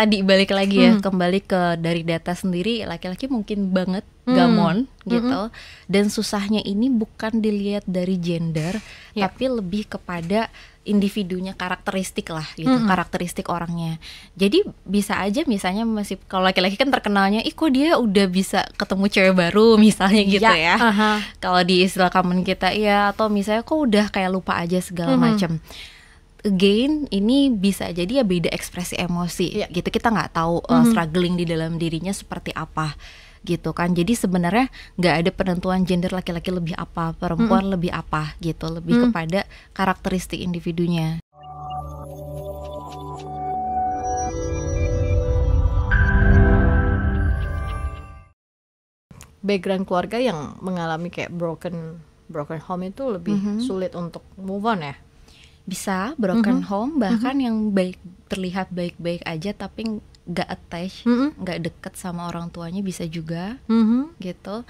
tadi balik lagi ya hmm. kembali ke dari data sendiri laki-laki mungkin banget hmm. gamon hmm. gitu dan susahnya ini bukan dilihat dari gender yeah. tapi lebih kepada individunya karakteristik lah gitu hmm. karakteristik orangnya jadi bisa aja misalnya masih kalau laki-laki kan terkenalnya ih kok dia udah bisa ketemu cewek baru misalnya gitu ya, ya. Uh -huh. kalau di istilah common kita ya atau misalnya kok udah kayak lupa aja segala hmm. macam again ini bisa jadi ya beda ekspresi emosi yeah. gitu kita nggak tahu mm -hmm. struggling di dalam dirinya seperti apa gitu kan jadi sebenarnya nggak ada penentuan gender laki-laki lebih apa perempuan mm -hmm. lebih apa gitu lebih mm -hmm. kepada karakteristik individunya background keluarga yang mengalami kayak broken broken home itu lebih mm -hmm. sulit untuk move on ya bisa broken mm -hmm. home bahkan mm -hmm. yang baik terlihat baik-baik aja tapi nggak attach mm -hmm. Gak deket sama orang tuanya bisa juga mm -hmm. gitu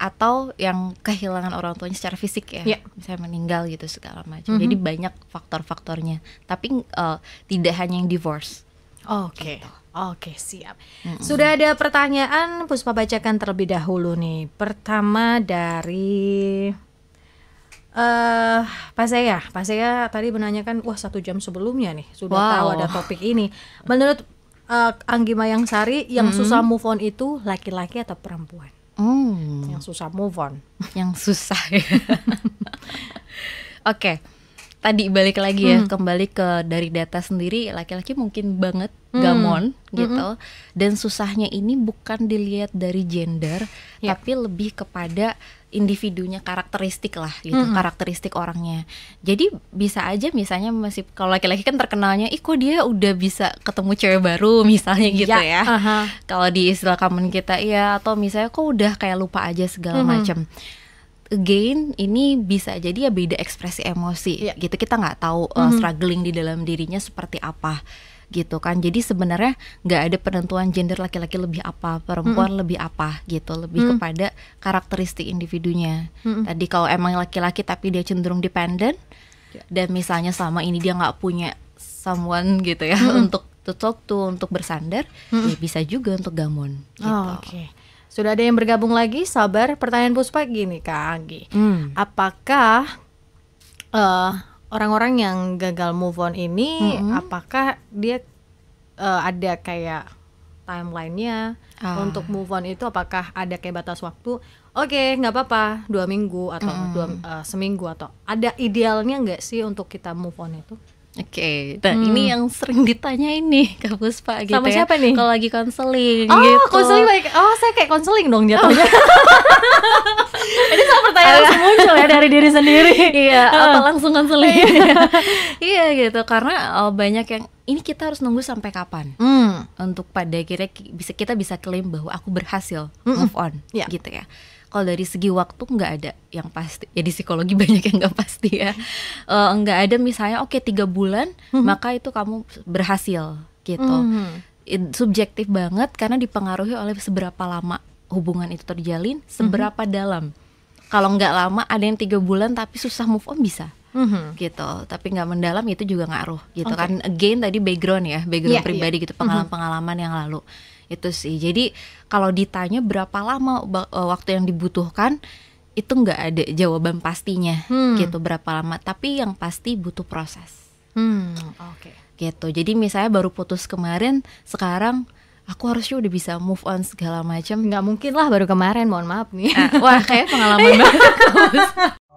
atau yang kehilangan orang tuanya secara fisik ya, yeah. misalnya meninggal gitu segala macam. Mm -hmm. Jadi banyak faktor-faktornya. Tapi uh, tidak hanya yang divorce. Oke. Okay. Gitu. Oke, siap. Mm -hmm. Sudah ada pertanyaan Puspa bacakan terlebih dahulu nih. Pertama dari Eh, uh, Pak Saya, Pak Saya tadi menanyakan, wah satu jam sebelumnya nih sudah wow. tahu ada topik ini. Menurut uh, Anggi Sari, yang hmm. susah move on itu laki-laki atau perempuan? Hmm. Yang susah move on. Yang susah. Ya. Oke, okay. tadi balik lagi ya, hmm. kembali ke dari data sendiri, laki-laki mungkin banget hmm. gamon gitu. Dan susahnya ini bukan dilihat dari gender, ya. tapi lebih kepada individunya karakteristik lah gitu mm -hmm. karakteristik orangnya jadi bisa aja misalnya masih kalau laki-laki kan terkenalnya ih kok dia udah bisa ketemu cewek baru misalnya gitu ya, ya. Uh -huh. kalau di istilah common kita ya atau misalnya kok udah kayak lupa aja segala mm -hmm. macam again ini bisa jadi ya beda ekspresi emosi yeah. gitu kita nggak tahu mm -hmm. uh, struggling di dalam dirinya seperti apa gitu kan jadi sebenarnya nggak ada penentuan gender laki-laki lebih apa perempuan mm-hmm. lebih apa gitu lebih mm-hmm. kepada karakteristik individunya mm-hmm. tadi kalau emang laki-laki tapi dia cenderung dependent yeah. dan misalnya selama ini dia nggak punya someone gitu ya mm-hmm. untuk to talk to untuk bersandar mm-hmm. ya bisa juga untuk gamon gitu. oh, oke okay. Sudah ada yang bergabung lagi, sabar. Pertanyaan Puspa gini, Kak Anggi. Hmm. Apakah uh, orang-orang yang gagal move on ini, hmm. apakah dia uh, ada kayak timelinenya ah. untuk move on itu apakah ada kayak batas waktu oke okay, nggak apa-apa dua minggu atau mm. dua uh, seminggu atau ada idealnya nggak sih untuk kita move on itu Oke, okay. nah hmm. ini yang sering ditanya ini Kak Puspa gitu Sama ya. siapa nih? Kalau lagi konseling oh, gitu. konseling baik. Oh, saya kayak konseling dong oh. jatuhnya. mulai dari diri sendiri iya apa langsung konseling iya. iya gitu karena uh, banyak yang ini kita harus nunggu sampai kapan mm. untuk pada akhirnya bisa kita bisa klaim bahwa aku berhasil mm -mm. move on yeah. gitu ya kalau dari segi waktu nggak ada yang pasti ya di psikologi banyak yang nggak pasti ya uh, ada misalnya oke okay, tiga bulan mm -hmm. maka itu kamu berhasil gitu mm -hmm. subjektif banget karena dipengaruhi oleh seberapa lama hubungan itu terjalin seberapa mm -hmm. dalam kalau nggak lama ada yang tiga bulan tapi susah move on bisa mm-hmm. gitu tapi nggak mendalam itu juga ngaruh gitu okay. kan again tadi background ya background yeah, pribadi yeah. gitu pengalaman-pengalaman mm-hmm. yang lalu itu sih jadi kalau ditanya berapa lama eh, waktu yang dibutuhkan itu nggak ada jawaban pastinya hmm. gitu berapa lama tapi yang pasti butuh proses hmm, oke okay. gitu jadi misalnya baru putus kemarin sekarang aku harusnya udah bisa move on segala macam nggak mungkin lah baru kemarin mohon maaf nih ah, wah kayak pengalaman banget